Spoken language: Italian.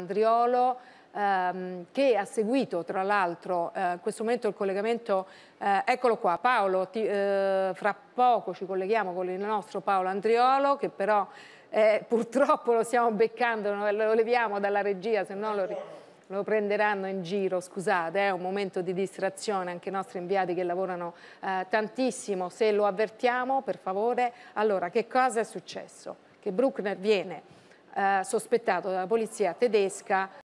Andriolo ehm, che ha seguito tra l'altro eh, in questo momento il collegamento, eh, eccolo qua Paolo, ti, eh, fra poco ci colleghiamo con il nostro Paolo Andriolo che però eh, purtroppo lo stiamo beccando, lo leviamo dalla regia se no lo, lo, prenderanno in giro, scusate, è un momento di distrazione anche i nostri inviati che lavorano eh, tantissimo, se lo avvertiamo per favore, allora che cosa è successo? Che Bruckner viene eh, sospettato dalla polizia tedesca